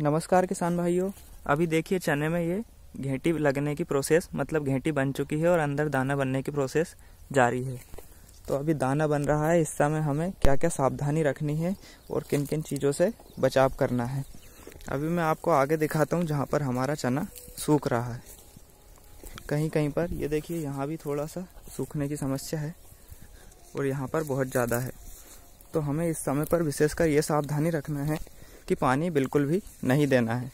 नमस्कार किसान भाइयों अभी देखिए चने में ये घेंटी लगने की प्रोसेस मतलब घेंटी बन चुकी है और अंदर दाना बनने की प्रोसेस जारी है तो अभी दाना बन रहा है इस समय हमें क्या क्या सावधानी रखनी है और किन किन चीज़ों से बचाव करना है अभी मैं आपको आगे दिखाता हूँ जहाँ पर हमारा चना सूख रहा है कहीं कहीं पर ये देखिए यहाँ भी थोड़ा सा सूखने की समस्या है और यहाँ पर बहुत ज़्यादा है तो हमें इस समय पर विशेषकर ये सावधानी रखना है कि पानी बिल्कुल भी नहीं देना है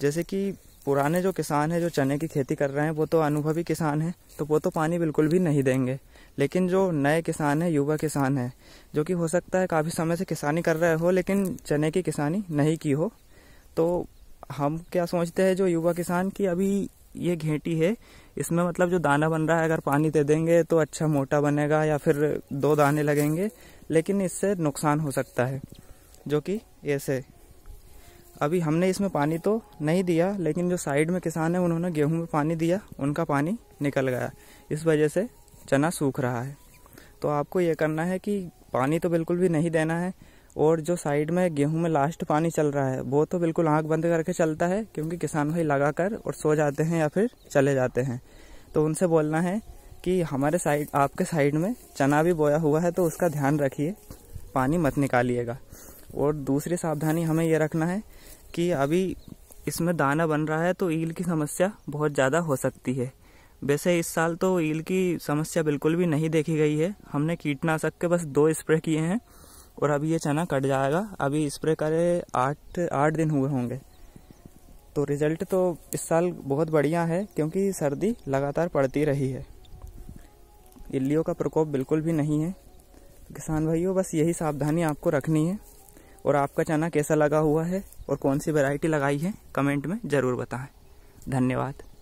जैसे कि पुराने जो किसान हैं जो चने की खेती कर रहे हैं वो तो अनुभवी किसान हैं तो वो तो पानी बिल्कुल भी नहीं देंगे लेकिन जो नए किसान हैं युवा किसान हैं जो कि हो सकता है काफ़ी समय से किसानी कर रहे हो लेकिन चने की किसानी नहीं की हो तो हम क्या सोचते हैं जो युवा किसान की अभी ये घेंटी है इसमें मतलब जो दाना बन रहा है अगर पानी दे देंगे तो अच्छा मोटा बनेगा या फिर दो दाने लगेंगे लेकिन इससे नुकसान हो सकता है जो कि ऐसे अभी हमने इसमें पानी तो नहीं दिया लेकिन जो साइड में किसान है उन्होंने गेहूं में पानी दिया उनका पानी निकल गया इस वजह से चना सूख रहा है तो आपको ये करना है कि पानी तो बिल्कुल भी नहीं देना है और जो साइड में गेहूं में लास्ट पानी चल रहा है वो तो बिल्कुल आँख बंद करके चलता है क्योंकि किसान भाई लगा कर और सो जाते हैं या फिर चले जाते हैं तो उनसे बोलना है कि हमारे साइड आपके साइड में चना भी बोया हुआ है तो उसका ध्यान रखिए पानी मत निकालिएगा और दूसरी सावधानी हमें यह रखना है कि अभी इसमें दाना बन रहा है तो ईल की समस्या बहुत ज़्यादा हो सकती है वैसे इस साल तो ईल की समस्या बिल्कुल भी नहीं देखी गई है हमने कीटनाशक के बस दो स्प्रे किए हैं और अभी ये चना कट जाएगा अभी स्प्रे करे आठ आठ दिन हुए होंगे तो रिज़ल्ट तो इस साल बहुत बढ़िया है क्योंकि सर्दी लगातार पड़ती रही है इल्लियों का प्रकोप बिल्कुल भी नहीं है किसान भाइयों बस यही सावधानी आपको रखनी है और आपका चना कैसा लगा हुआ है और कौन सी वैरायटी लगाई है कमेंट में ज़रूर बताएं धन्यवाद